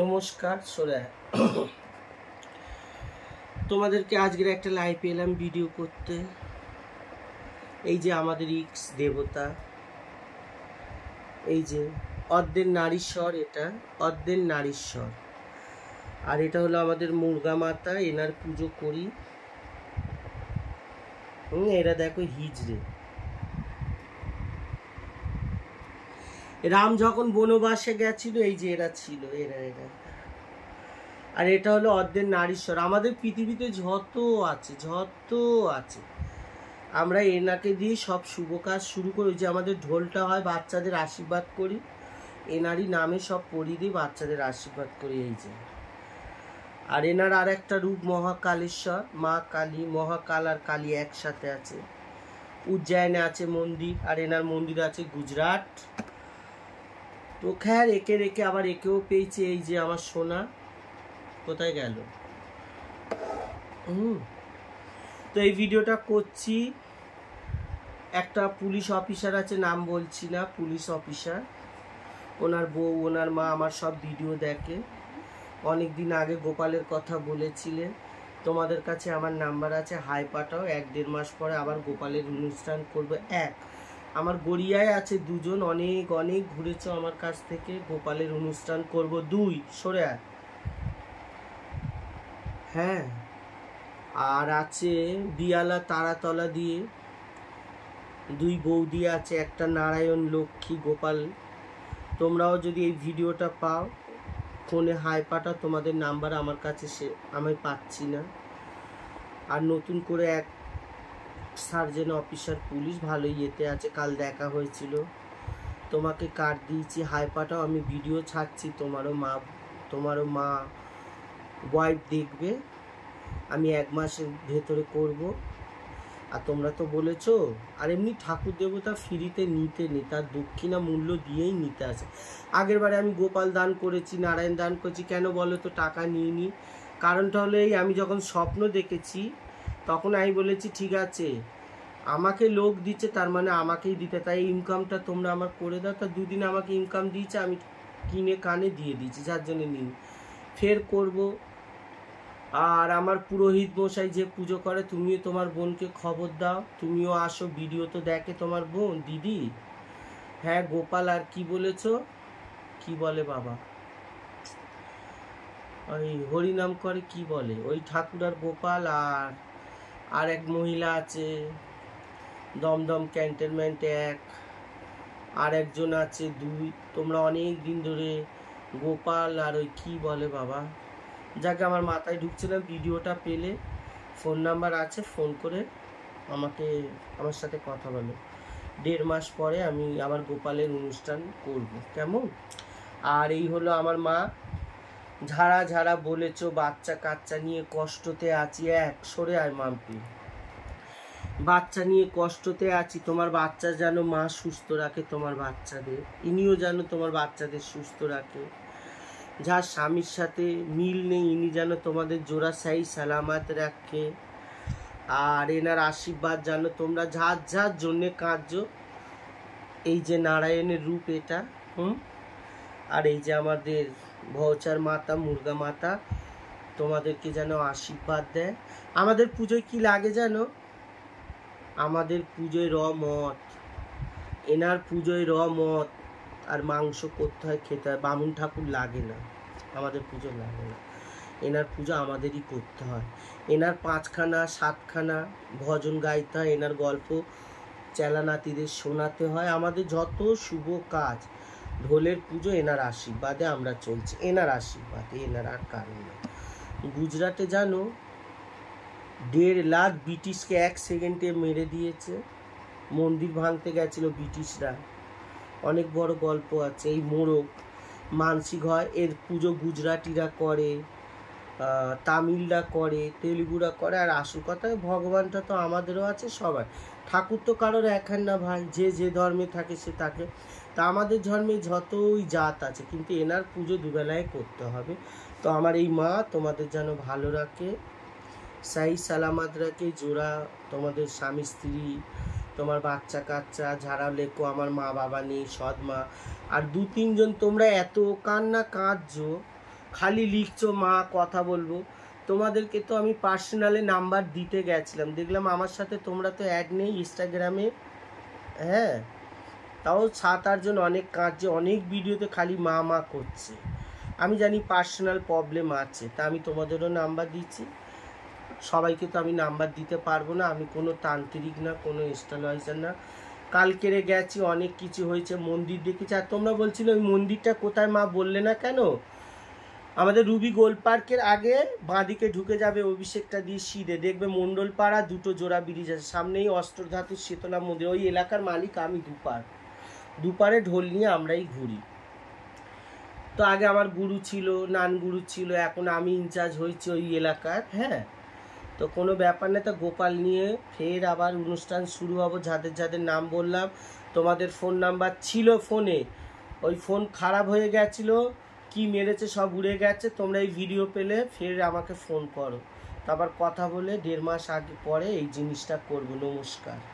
নমস্কার সোরা তোমাদেরকে আজকের একটা লাইভ এলাম ভিডিও করতে এই যে আমাদের ইক্স দেবতা এই যে অর্ধের নারীশ্বর এটা অর্ধের নারীশ্বর আর এটা হলো আমাদের মুরগা মাতা এনার পুজো করি এরা দেখো হিজড়ে রাম যখন বনবাসে গেছিল এই যে এরা ছিল এরা এরা আর এটা হলো অর্ধেক নারীশ্বর আমাদের পৃথিবীতে যত আছে যত আছে আমরা এনাকে দিয়ে সব শুভ কাজ শুরু করি যে আমাদের ঢোলটা হয় বাচ্চাদের আশীর্বাদ করি এনারই নামে সব পড়িয়ে দিয়ে বাচ্চাদের আশীর্বাদ করি এই যে আর এনার আর একটা রূপ মহাকালেশ্বর মা কালী মহাকাল আর কালী একসাথে আছে উজ্জয়নে আছে মন্দির আর এনার মন্দির আছে গুজরাট তো খ্যার একে রেখে আবার একেও পেয়েছে এই যে আমার সোনা কোথায় গেল হুম তো এই ভিডিওটা করছি একটা পুলিশ অফিসার আছে নাম বলছি না পুলিশ অফিসার ওনার বউ ওনার মা আমার সব ভিডিও দেখে অনেক দিন আগে গোপালের কথা বলেছিলেন তোমাদের কাছে আমার নাম্বার আছে হাই পাঠাও এক দেড় মাস পরে আবার গোপালের অনুষ্ঠান করবে এক আমার গড়িয়ায় আছে দুজন অনেক অনেক ঘুরেছ আমার কাছ থেকে গোপালের অনুষ্ঠান করব দুই সরে হ্যাঁ আর আছে বিয়ালা তারাতলা দিয়ে দুই বৌদি আছে একটা নারায়ণ লক্ষ্মী গোপাল তোমরাও যদি এই ভিডিওটা পাও ফোনে হাই পাঠা তোমাদের নাম্বার আমার কাছে সে আমি পাচ্ছি না আর নতুন করে এক সার্জেন অফিসার পুলিশ ভালোই ইয়েতে আছে কাল দেখা হয়েছিল তোমাকে কার্ড দিয়েছি হাইপাটাও আমি ভিডিও ছাড়ছি তোমারও মা তোমারও মা ওয়াইফ দেখবে আমি এক মাসের ভেতরে করব আর তোমরা তো বলেছ আর এমনি ঠাকুর দেবতা ফ্রিতে নিতে নেই তার দক্ষিণা মূল্য দিয়েই নিতে আসে আগের বারে আমি গোপাল দান করেছি নারায়ণ দান করেছি কেন বলো তো টাকা নিয়ে নি কারণটা হলো এই আমি যখন স্বপ্ন দেখেছি তখন আমি বলেছি ঠিক আছে আমাকে লোক দিচ্ছে তার মানে আমাকেই দিতে তাই ইনকামটা তোমরা আমার করে দাও তা দুদিন আমাকে ইনকাম দিয়েছে আমি কিনে কানে দিয়ে দিয়েছি যার জন্য নিন ফের করব আর আমার পুরোহিত মশাই যে পুজো করে তুমিও তোমার বোনকে খবর দাও তুমিও আসো ভিডিও তো দেখে তোমার বোন দিদি হ্যাঁ গোপাল আর কি বলেছ কি বলে বাবা ওই হরিনাম করে কি বলে ওই ঠাকুর আর গোপাল আর আর এক মহিলা আছে দমদম ক্যান্টনমেন্টে এক আর একজন আছে দুই তোমরা অনেক দিন ধরে গোপাল আর ওই কী বলে বাবা যাকে আমার মাথায় ঢুকছে না ভিডিওটা পেলে ফোন নাম্বার আছে ফোন করে আমাকে আমার সাথে কথা বলো দেড় মাস পরে আমি আমার গোপালের অনুষ্ঠান করব কেমন আর এই হলো আমার মা ঝাড়া ঝাড়া বলেছ বাচ্চা কাচ্চা নিয়ে কষ্টতে আছি এক সরে আয় মাম্পি বাচ্চা নিয়ে কষ্টতে আছি তোমার বাচ্চা যেন মা সুস্থ রাখে তোমার বাচ্চাদের ইনিও যেন তোমার বাচ্চাদের সুস্থ রাখে যার স্বামীর সাথে মিল নেই ইনি যেন তোমাদের জোড়া সাই সালামাত রাখে আর এনার আশীর্বাদ যেন তোমরা যার যার জন্যে কাঁদছ এই যে নারায়ণের রূপ এটা হুম আর এই যে আমাদের ভৌচার মাতা মুর্গা মাতা তোমাদেরকে যেন আশীর্বাদ দেয় আমাদের পুজোয় কি লাগে যেন আমাদের পুজোয় র মত এনার পুজোয় র মত আর মাংস করতে হয় খেতে হয় বামুন ঠাকুর লাগে না আমাদের পুজো লাগে না এনার পুজো আমাদেরই করতে হয় এনার পাঁচখানা সাতখানা ভজন গাইতে হয় এনার গল্প চেলানাতিদের শোনাতে হয় আমাদের যত শুভ কাজ ঢোলের পুজো এনার আশীর্বাদে আমরা চলছি এনার আশীর্বাদে এনার আর কারণ গুজরাটে জানো দেড় লাখ ব্রিটিশকে এক সেকেন্ডে মেরে দিয়েছে মন্দির ভাঙতে গেছিল ব্রিটিশরা অনেক বড় গল্প আছে এই মোরগ মানসিক হয় এর পুজো গুজরাটিরা করে তামিলরা করে তেলুগুরা করে আর আসল কথা ভগবানটা তো আমাদেরও আছে সবার ঠাকুর তো কারোর একান না ভাই যে যে ধর্মে থাকে সে তাকে তা আমাদের ধর্মে যতই জাত আছে কিন্তু এনার পুজো দুবেলায় করতে হবে তো আমার এই মা তোমাদের যেন ভালো রাখে সাই সালামাত রাখে জোড়া তোমাদের স্বামী স্ত্রী তোমার বাচ্চা কাচ্চা ঝাড়া লেখো আমার মা বাবা নেই সৎ মা আর দু তিনজন তোমরা এত কান্না কাঁদছো খালি লিখছো মা কথা বলবো তোমাদেরকে তো আমি পার্সোনালি নাম্বার দিতে গেছিলাম দেখলাম আমার সাথে তোমরা তো অ্যাড নেই ইনস্টাগ্রামে হ্যাঁ তাও সাত আটজন অনেক কাঁদছে অনেক ভিডিওতে খালি মা মা করছে আমি জানি পার্সোনাল প্রবলেম আছে তা আমি তোমাদেরও নাম্বার দিচ্ছি সবাইকে তো আমি নাম্বার দিতে পারবো না আমি কোনো তান্ত্রিক না কোনো ইনস্টলভাইজার না কালকেরে গেছি অনেক কিছু হয়েছে মন্দির দেখেছি আর তোমরা বলছিলে ওই মন্দিরটা কোথায় মা বললে না কেন আমাদের রুবি গোল পার্কের আগে বাঁদিকে ঢুকে যাবে অভিষেকটা দিয়ে সিঁড়ে দেখবে মণ্ডলপাড়া দুটো জোড়া ব্রিজ আছে সামনেই অস্ত্রধাতুর শীতলা মন্দির ওই এলাকার মালিক আমি দুপার দুপারে ঢোল নিয়ে আমরাই ঘুরি তো আগে আমার গুরু ছিল নান গুরু ছিল এখন আমি ইনচার্জ হয়েছি ওই এলাকার হ্যাঁ তো কোনো ব্যাপার নেই তো গোপাল নিয়ে ফের আবার অনুষ্ঠান শুরু হবো যাদের যাদের নাম বললাম তোমাদের ফোন নাম্বার ছিল ফোনে ওই ফোন খারাপ হয়ে গেছিলো কি মেরেছে সব উড়ে গেছে তোমরা এই ভিডিও পেলে ফের আমাকে ফোন করো তারপর কথা বলে দেড় মাস আগে পরে এই জিনিসটা করবো নমস্কার